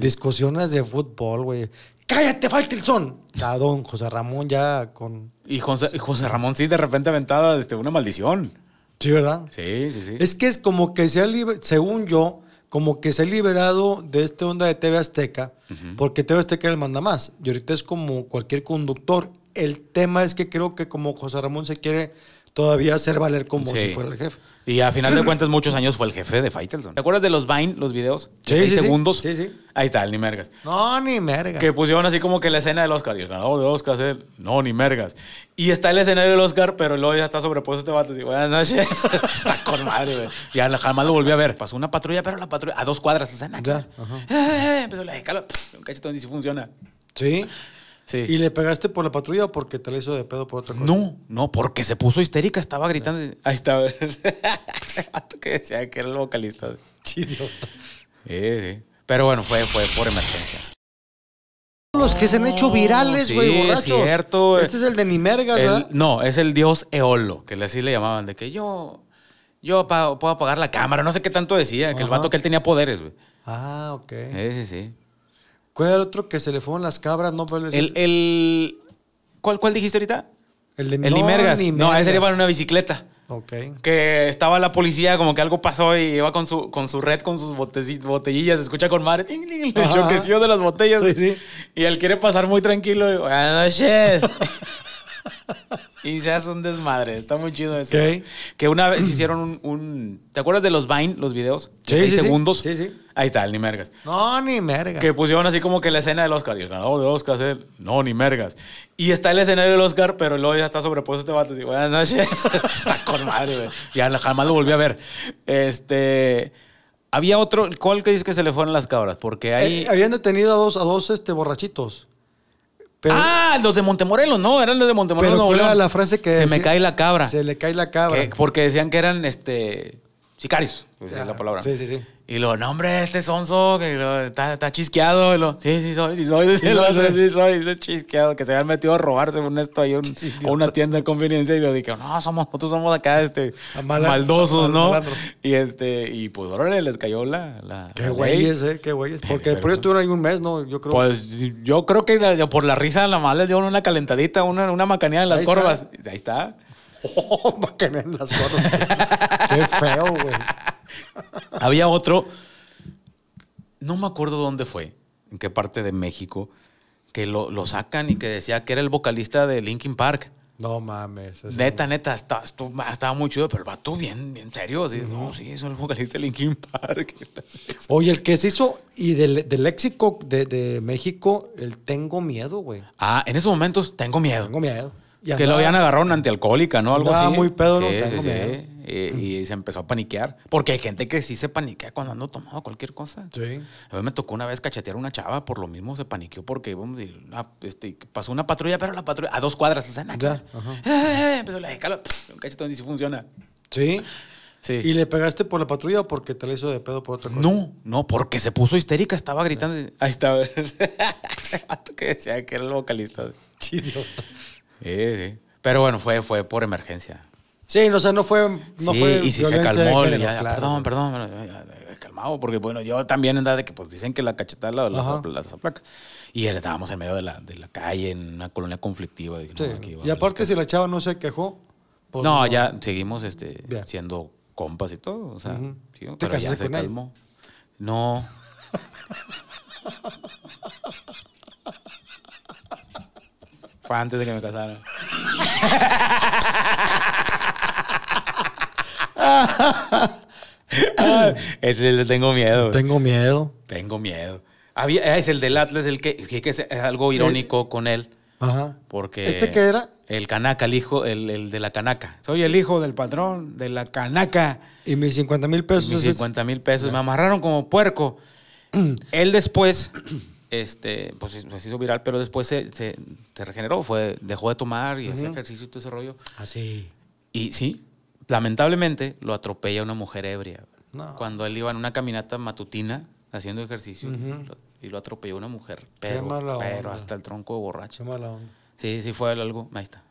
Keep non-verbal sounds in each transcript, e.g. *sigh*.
Discusiones de fútbol, güey. ¡Cállate, Faitelson! Ya, don José Ramón ya con. Y José, José Ramón sí, de repente aventada este, una maldición. Sí, ¿verdad? Sí, sí, sí. Es que es como que se ha liberado, según yo, como que se ha liberado de esta onda de TV Azteca, porque TV Azteca le manda más. Y ahorita es como cualquier conductor. El tema es que creo que como José Ramón se quiere todavía hacer valer como si fuera el jefe. Y a final de cuentas, muchos años fue el jefe de Faitelson. ¿Te acuerdas de los Vine, los videos? sí, segundos. Sí, sí. Ahí está, el ni mergas. No, ni mergas. Que pusieron así como que la escena del Oscar. Y el ganador del Oscar es No, ni mergas. Y está el escenario del Oscar, pero luego ya está sobrepuesto este vato. Así, buenas noches. *laughs* está con madre, güey. Ya jamás lo volví a ver. Pasó una patrulla, pero la patrulla a dos cuadras. O sea, nada. Eh, eh, eh, empezó la escala. Un cachito y si funciona. Sí. Sí. ¿Y le pegaste por la patrulla o porque te la hizo de pedo por otra cosa? No, no, porque se puso histérica, estaba gritando. Ahí está. *laughs* que decía que era el vocalista. Chido. Sí, sí. Pero bueno, fue, fue por emergencia. Los que se han hecho virales, güey, sí, es cierto. Este es el de Nimergas, el, ¿verdad? No, es el dios Eolo, que así le llamaban, de que yo, yo puedo apagar la cámara, no sé qué tanto decía, que el vato que él tenía poderes, güey. Ah, ok. Sí, sí, sí. ¿Cuál era el otro que se le fueron las cabras? No, el, el, el... ¿Cuál, ¿Cuál dijiste ahorita? El de Nimergas. No, ese le en una bicicleta. Que estaba la policía, como que algo pasó y iba con su, con su red, con sus botellillas, escucha con madre, *laughs* el choqueció de las botellas. Y él quiere pasar muy tranquilo y buenas noches. *laughs* y se hace un desmadre, está muy chido eso. Que una vez hicieron un, ¿Te acuerdas de los Vine, los videos? segundos. Sí, sí. Ahí está, el ni mergas. No, ni mergas. Que pusieron así como que la escena del Oscar. Y el ganador de Oscar es No, ni mergas. Y está el escenario del Oscar, pero luego ya está sobrepuesto este vato. Y buenas noches. *laughs* está con madre, güey. Ya jamás lo volví a ver. Este. Había otro. ¿Cuál que dice que se le fueron las cabras? Porque ahí. Eh, habían detenido a dos, a dos este, borrachitos. ah, los de Montemorelos, no, eran los de Montemorelos. Pero no, era la frase que Se me cae la cabra. Se le cae la cabra. porque decían que eran este sicarios, pues, la ah, palabra. Sí, sí, sí. Y lo, no, hombre, este sonzo, que está, chisqueado. sí, sí soy, sí soy. Sí, soy, chisqueado. Que se habían metido a robarse según esto ahí, a una tienda de conveniencia. Y lo dije, no, somos, nosotros somos acá, este, maldosos, ¿no? Y este, y pues, órale, les cayó la. qué güeyes, ¿eh? Qué güeyes. Porque por eso pues, estuvieron ahí un mes, ¿no? Yo creo. Pues yo creo que por la risa, la más les dio una calentadita, una, una macaneada *laughs* oh, en las corvas. Ahí está. Oh, macaneada en las *laughs* corvas. qué feo, güey. Había otro, no me acuerdo dónde fue, en qué parte de México, que lo, sacan y que decía que era el vocalista de Linkin Park. No mames. Neta, neta, estaba, estaba muy chido, pero va vato bien, en serio. no. sí, es el vocalista de Linkin Park. *laughs* Oye, el que se hizo, y del, léxico de, de, México, el tengo miedo, güey. Ah, en esos momentos tengo miedo. Tengo miedo que lo habían agarrado una antialcohólica, ¿no? Algo así. muy pedo, sí, Sí, sí. Y, se empezó a paniquear. Porque hay gente que sí se paniquea cuando ando tomado cualquier cosa. Sí. A mí me tocó una vez cachetear a una chava, por lo mismo se paniqueó porque vamos a ah, este, pasó una patrulla, pero la patrulla a dos cuadras, o sea, nada. Ya, eh, ajá. Eh, eh, empezó la un cachetón y si funciona. Sí. Sí. ¿Y le pegaste por la patrulla porque te la hizo de pedo por otra cosa? No, no, porque se puso histérica, estaba gritando. Ah. Ahí estaba. *laughs* que decía que era el vocalista. Chido. Sí, sí. Pero bueno, fue, fue por emergencia. Sí, no sé, no fue. sí, y si se calmó, ah, perdón, perdón, calmado, porque bueno, yo también andaba de que pues dicen que la cachetada la, la, Y estábamos en medio de la, de la calle, en una colonia conflictiva. y aparte, si la chava no se quejó. Pues, no, ya seguimos este, siendo compas y todo. O sea, sí, ¿Te pero ya se calmó. No. *laughs* antes de que me casara. *laughs* es el de tengo miedo. Tengo miedo. Tengo miedo. Ah, es el del Atlas, el que, es algo eh, irónico con él. Ajá. Porque ¿Este qué era? El canaca, el hijo, el, de la canaca. Soy el hijo del patrón de la canaca. Y mis 50 mil pesos. mis 50 mil pesos. Me ah. amarraron como puerco. *clears throat* él después este, pues, se hizo viral, pero después se, se, regeneró, fue, dejó de tomar y hacía ejercicio y todo ese rollo. Así. Ah, y sí, lamentablemente lo atropella una mujer ebria. Cuando él iba en una caminata matutina haciendo ejercicio y lo atropelló una mujer, pero, pero hasta el tronco de borracho. Qué mala onda. Sí, sí fue algo. Ahí está.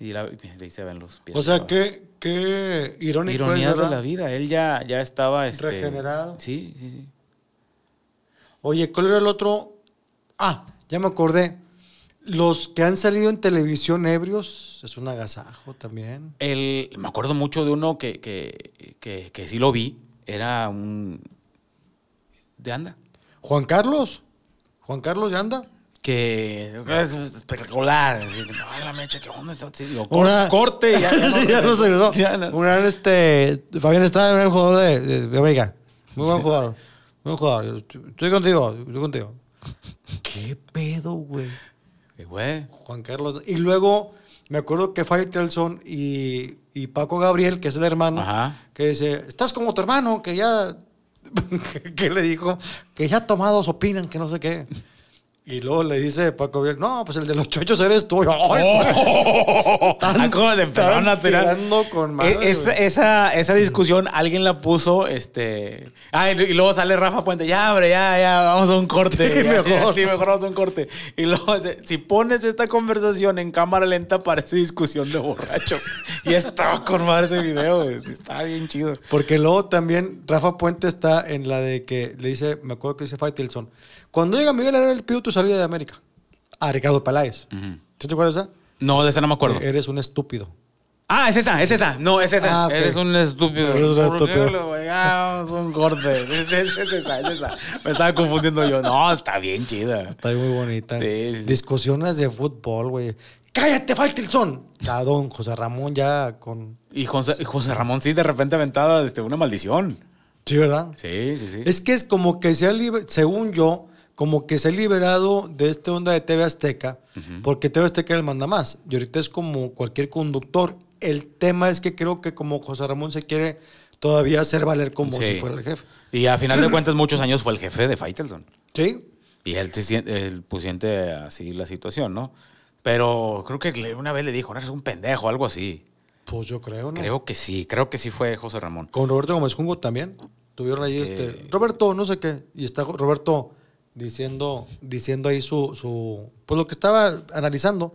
Y ahí se ven los pies. O sea, qué, qué irónico. Ironías de la vida. Él ya, ya estaba. Este, Regenerado. Sí, sí, sí. Oye, ¿cuál era el otro? Ah, ya me acordé. Los que han salido en televisión ebrios es un agasajo también. El, me acuerdo mucho de uno que, que, que, sí lo vi. Era un. ¿De anda? Juan Carlos. Juan Carlos de anda que es espectacular. la mecha, ¿qué onda? corte. Ya, *laughs* no, se este, Fabián está un jugador de, de, América. Muy buen jugador. No joder, estoy contigo, estoy contigo. ¿Qué pedo, güey? Güey. Juan Carlos. Y luego me acuerdo que Fire Telson y, y Paco Gabriel, que es el hermano, que dice, estás como tu hermano, que ya, *laughs* que le dijo, que ya tomados opinan, que no sé qué. Y luego le dice Paco Biel, no, pues el de los chochos eres tú. *laughs* están pues, oh. Tan, ah, empezaron a tirar? Con e-, madre, esa, esa, discusión alguien la puso, este... Ah, y, luego sale Rafa Puente, ya, hombre, ya, ya, vamos a un corte. Sí, *laughs* mejor. sí, mejor vamos a un corte. Y luego, si pones esta conversación en cámara lenta, parece discusión de borrachos. *laughs* y estaba con madre ese video, está bien chido. Porque luego también Rafa Puente está en la de que le dice, me acuerdo que dice Faitelson, cuando llega Miguel Herrera, el pido salida de América? A ah, Ricardo Peláez. ¿Sí te acuerdas de esa? No, de esa no me acuerdo. Eh, eres un estúpido. Ah, es esa, es esa. No, es esa. Ah, eres un estúpido. un estúpido. *laughs* Es un gordo Es, esa, es esa. Me estaba confundiendo yo. No, está bien chida. Está muy bonita. Discusiones de fútbol, güey. ¡Cállate, falta son ya don José Ramón ya con... Y José, José Ramón sí de repente aventada este, una maldición. Sí, ¿verdad? Sí, sí, sí. Es que es como que sea libre. según yo, como que se ha liberado de esta onda de TV Azteca, porque TV Azteca le manda más. Y ahorita es como cualquier conductor. El tema es que creo que como José Ramón se quiere todavía hacer valer como si fuera el jefe. Y a final de *clears throat* cuentas, muchos años fue el jefe de Faitelson. Sí. Y él, pusiente pues así la situación, ¿no? Pero creo que una vez le dijo, no, eres un pendejo, algo así. Pues yo creo, ¿no? Creo que sí, creo que sí fue José Ramón. Con Roberto Gómez Jungo también. Tuvieron ahí este. Roberto, no sé qué. Y está Roberto diciendo, diciendo ahí su, su, pues lo que estaba analizando.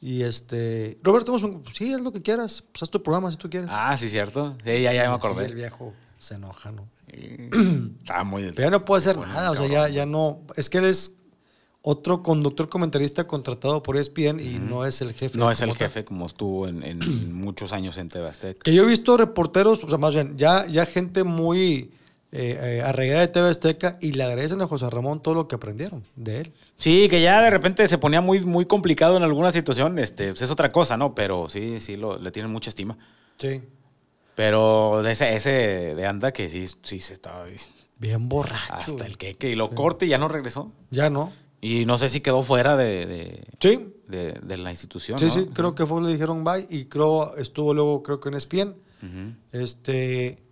Y este, Roberto, un, sí, es lo que quieras, pues haz tu programa si tú quieres. Ah, sí, cierto. Sí, ya, me acordé. el viejo se enoja, ¿no? Está muy Pero ya no puede hacer nada, o sea, ya, ya no. Es que eres otro conductor comentarista contratado por ESPN y no es el jefe. No es el jefe como estuvo en, *clears throat* muchos años en Tebastec. Que yo he visto reporteros, o sea, más bien, ya, ya gente muy eh, eh a de TV Azteca y le agradecen a José Ramón todo lo que aprendieron de él. Sí, que ya de repente se ponía muy, muy complicado en alguna situación, este, pues es otra cosa, ¿no? Pero sí, sí, le tienen mucha estima. Sí. Pero ese, ese de anda que sí, sí se estaba bien borracho. Hasta el queque y lo corte y ya no regresó. Ya no. Y no sé si quedó fuera de, sí. de, la institución. Sí, sí, creo que fue, le dijeron bye y creo estuvo luego, creo que en Espien. Este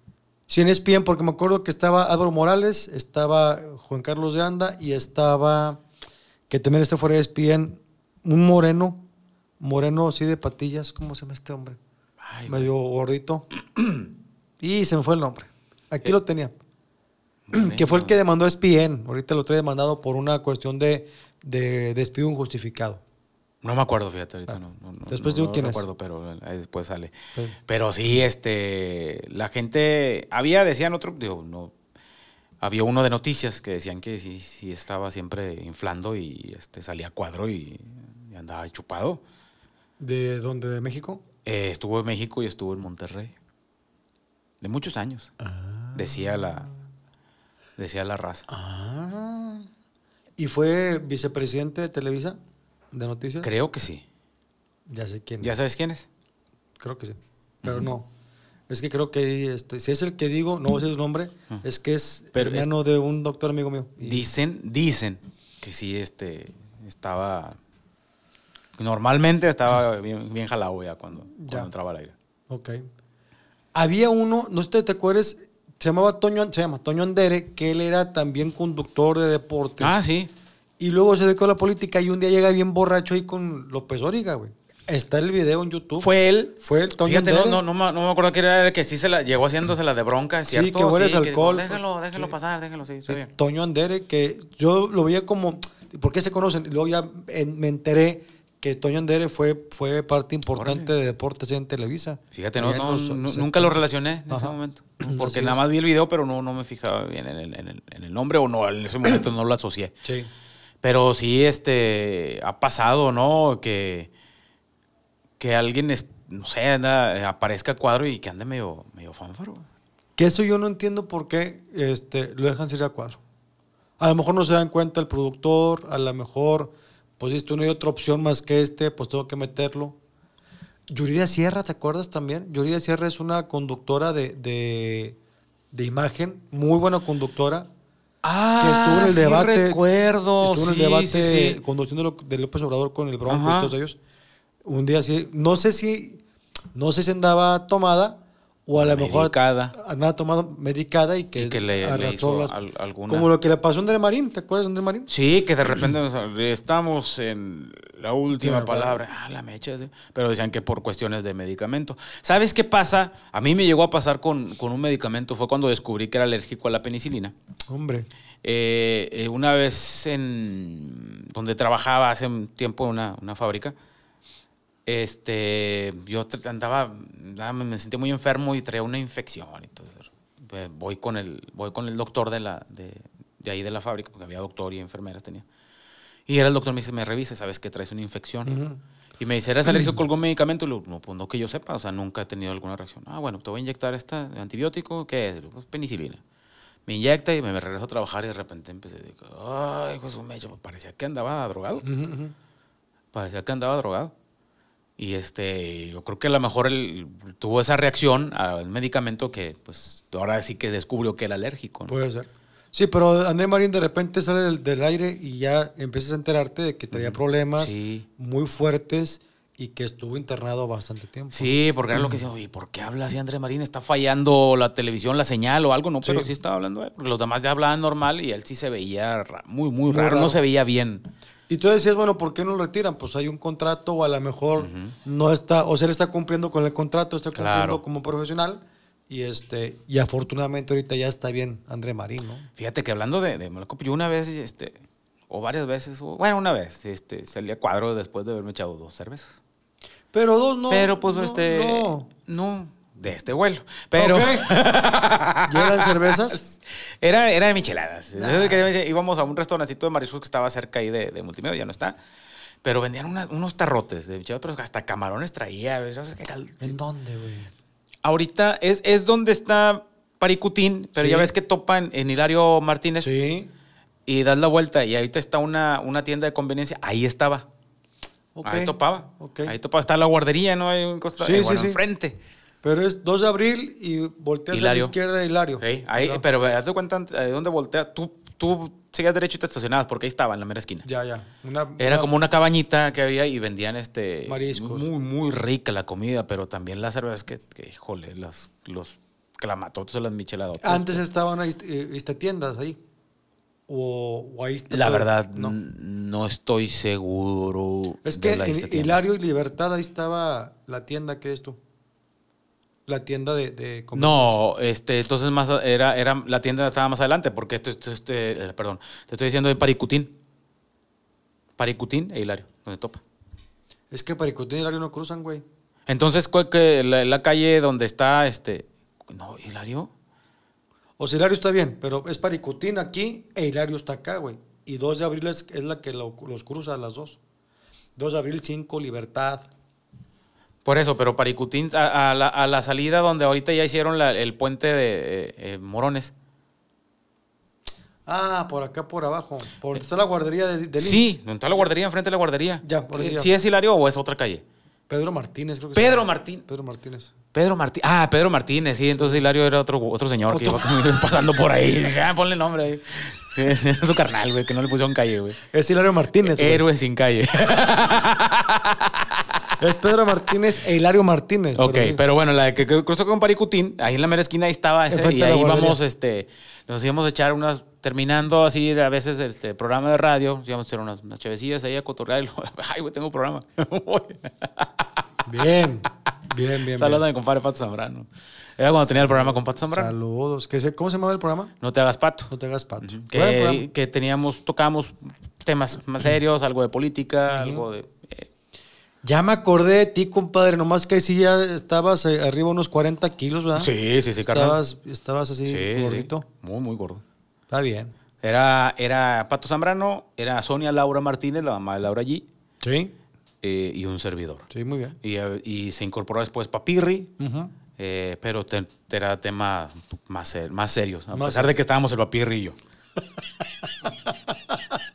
Sí, en ESPN, porque me acuerdo que estaba Álvaro Morales, estaba Juan Carlos de Anda y estaba, que también está fuera de ESPN, un moreno, moreno así de patillas, ¿cómo se llama este hombre? Medio gordito. *clears throat* y se me fue el nombre. Aquí lo eh, tenía. Que fue el que demandó a e Ahorita lo trae demandado por una cuestión de, de despido injustificado. No me acuerdo, fíjate, ahorita ah. no, Después no me acuerdo pero después sale. Pero sí, este, la gente, había, decían otro, digo, no, había uno de noticias que decían que sí, sí estaba siempre inflando y este, salía a cuadro y, andaba chupado. ¿De dónde? ¿De México? Eh, estuvo en México y estuvo en Monterrey. De muchos años. Ah. Decía la, decía la raza. Ah. ¿Y fue vicepresidente de Televisa? de noticias? Creo que sí. Ya sé quién. ¿Ya sabes quién es? Creo que sí. Pero no. Es que creo que este, si es el que digo, no sé su nombre, es que es Pero hermano de un doctor amigo mío. Dicen, dicen que sí, este, estaba. Normalmente estaba bien, jalado ya cuando, entraba al aire. Ok. Había uno, no sé si te acuerdas, se llamaba Toño, se llama Toño Andere, que él era también conductor de deportes. Ah, sí. Y luego se dedicó a la política y un día llega bien borracho ahí con López Origa, güey. Está el video en YouTube. Fue él. Fue el Toño Andere. no, no, me acuerdo que era el que sí se la llegó haciéndose la de bronca, Sí, que hueles alcohol. déjalo, déjalo pasar, déjalo, sí, está bien. Toño Andere, que yo lo veía como, ¿por qué se conocen? luego ya me enteré que Toño Andere fue, fue parte importante de Deportes en Televisa. Fíjate, no, nunca lo relacioné en ese momento. *clears throat* Porque nada más vi el video, pero no, no me fijaba bien en el, nombre o no, en ese momento no lo asocié. Sí. Pero sí, este, ha pasado, ¿no? Que, que alguien, no sé, aparezca cuadro y que ande medio, medio fanfaro. Que eso yo no entiendo por qué este, lo dejan ser a cuadro. A lo mejor no se dan cuenta el productor, a lo mejor, pues esto no hay otra opción más que este, pues tengo que meterlo. Yuridia Sierra, ¿te acuerdas también? Yuridia Sierra es una conductora de, de imagen, muy buena conductora. Ah, que estuvo en ah, el debate. recuerdo. Estuvo en el debate sí, de López Obrador con el Bronco y todos ellos. Un día así, no sé si, no sé si andaba tomada, o a lo mejor medicada. andaba medicada y que, le, hizo alguna. Como lo que le pasó a André Marín, ¿te acuerdas de André Marín? Sí, que de repente estamos en la última palabra, ah, la mecha, pero decían que por cuestiones de medicamento. ¿Sabes qué pasa? A mí me llegó a pasar con, un medicamento, fue cuando descubrí que era alérgico a la penicilina. Hombre. Eh, eh, una vez en donde trabajaba hace un tiempo en una fábrica, este, yo andaba, me sentí muy enfermo y traía una infección. Entonces, voy con el, voy con el doctor de, la, de, ahí de la fábrica, porque había doctor y enfermeras tenía. Y era el doctor me dice, me revisa, sabes que traes una infección. Y me dice, ¿eres alérgico a algún medicamento? Y le pues no, que yo sepa, o sea, nunca he tenido alguna reacción. Ah, bueno, te voy a inyectar este antibiótico, ¿qué es? Pues penicilina. Me inyecta y me regreso a trabajar y de repente empecé, decir, ay, pues un mecho, parecía que andaba drogado. Parecía que andaba drogado. Y este, yo creo que a lo mejor él tuvo esa reacción al medicamento que, pues, ahora sí que descubrió que era alérgico. Puede ser. Sí, pero André Marín de repente sale del, aire y ya empiezas a enterarte de que tenía problemas muy fuertes y que estuvo internado bastante tiempo. Sí, porque era lo que decía, oye, ¿por qué habla así André Marín? ¿Está fallando la televisión, la señal o algo? No, pero sí, estaba hablando, porque los demás ya hablaban normal y él sí se veía muy, muy, raro, no se veía bien. Y tú decías, bueno, ¿por qué no lo retiran? Pues hay un contrato o a lo mejor no está, o sea, él está cumpliendo con el contrato, está cumpliendo como profesional. Y, este, y afortunadamente ahorita ya está bien André Marín, ¿no? Fíjate que hablando de, de yo una vez, este, o varias veces, bueno, una vez, este, salí a cuadro después de haberme echado dos cervezas. Pero dos no. Pero pues, no, este, no. no de este vuelo. Pero. Okay. *laughs* eran cervezas? Era, era de micheladas. Ah. íbamos a un restaurancito de mariscos que estaba cerca ahí de, Multimedia, ya no está. Pero vendían unos tarrotes de micheladas, pero hasta camarones traía. ¿En dónde, güey? Ahorita es, es donde está Paricutín, pero ya ves que topan en Hilario Martínez. Sí. Y das la vuelta y ahorita está una, una tienda de conveniencia. Ahí estaba. Ahí topaba. Ahí topaba. Está la guardería, ¿no? Hay un costado. Sí, eh, Sí. Pero es 2 de abril y volteas a la izquierda de Hilario. ahí, pero hazte cuenta de eh, dónde volteas. Tú, tú seguías derecho y te estacionabas porque ahí estaba, en la mera esquina. Ya, ya. Era como una cabañita que había y vendían este... Mariscos. Muy, muy rica la comida, pero también las cervezas que, híjole, las, los clamatotos, las micheladas. Antes estaban ahí, ¿viste eh, este, tiendas ahí. O, ahí la verdad, no. no. estoy seguro. Es que en, Hilario y Libertad ahí estaba la tienda que es tú la tienda de, No, este, entonces más era, era, la tienda estaba más adelante, porque esto, este, eh, perdón, te estoy diciendo de Paricutín. Paricutín e Hilario, donde topa. Es que Paricutín e Hilario no cruzan, güey. Entonces, que la, calle donde está este. No, Hilario. O sea, Hilario está bien, pero es Paricutín aquí e Hilario está acá, güey. Y 2 de abril es, la que los cruza las dos. 2 de abril, 5, Libertad, por eso, pero Paricutín, a, la, salida donde ahorita ya hicieron el puente de eh, eh, Morones. Ah, por acá, por abajo. Por eh, está la guardería de, Sí, está la guardería, enfrente de la guardería. Ya, por ¿Sí es Hilario o es otra calle? Pedro Martínez, creo que Pedro Martínez. Pedro Martínez. Pedro Martínez. Ah, Pedro Martínez, sí. Entonces Hilario era otro, otro señor que iba *laughs* pasando por ahí. *laughs* Ah, ponle nombre ahí. *laughs* Es su carnal, güey, que no le pusieron calle, güey. Es Hilario Martínez. Héroe sin calle. Es Pedro Martínez e Hilario Martínez. Ok, pero bueno, la que cruzó con Paricutín, ahí en la mera esquina, ahí estaba. Ese, y ahí íbamos, este, nos íbamos a echar unas, terminando así a veces este programa de radio, íbamos a echar unas, unas chevecillas ahí a cotorrear. Y *laughs* Ay, güey, tengo programa. *laughs* bien, bien, bien. Saludos a mi compadre Pato Zambrano. Era cuando tenía el programa con Pato Zambrano. Saludos. ¿Cómo se llamaba el programa? No te hagas pato. No te hagas pato. que, teníamos, tocábamos temas más serios, algo de política, algo de ya me acordé de ti, compadre, nomás que ahí sí ya estabas eh, arriba unos 40 kilos, ¿verdad? Sí, sí, sí, Estabas, estabas así gordito. Muy, muy gordo. Está bien. Era, era Pato Zambrano, era Sonia Laura Martínez, la mamá de Laura allí. Sí. Eh, y un servidor. Sí, muy bien. Y, se incorporó después Papirri. Eh, pero era temas más, más serios, a pesar de que estábamos el papirri y yo. *laughs*